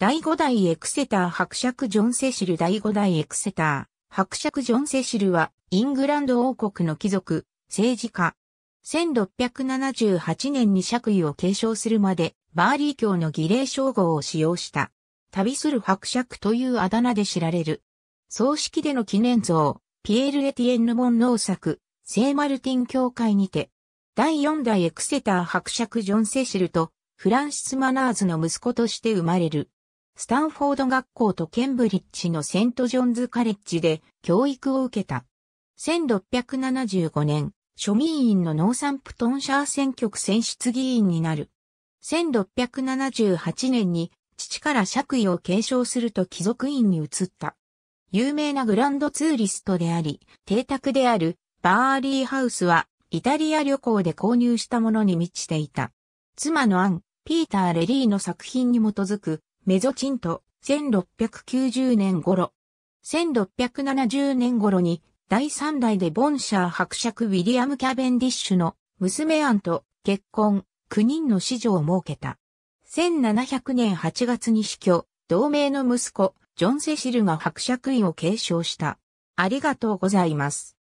第5代エクセター伯爵ジョン・セシル第5代エクセター伯爵ジョン・セシルはイングランド王国の貴族、政治家。1678年に爵位を継承するまでバーリー教の儀礼称号を使用した。旅する伯爵というあだ名で知られる。葬式での記念像、ピエール・エティエンヌ・モン農作、聖マルティン教会にて、第4代エクセター伯爵ジョン・セシルとフランシス・マナーズの息子として生まれる。スタンフォード学校とケンブリッジのセントジョンズカレッジで教育を受けた。1675年、庶民院のノーサンプトンシャー選挙区選出議員になる。1678年に父から爵位を継承すると貴族院に移った。有名なグランドツーリストであり、邸宅であるバーリーハウスはイタリア旅行で購入したものに満ちていた。妻のアン、ピーター・レリーの作品に基づくメゾチント、1690年頃。1670年頃に、第3代でボンシャー伯爵ウィリアム・キャベンディッシュの娘アンと結婚、9人の子女を設けた。1700年8月に死去、同盟の息子、ジョン・セシルが伯爵位を継承した。ありがとうございます。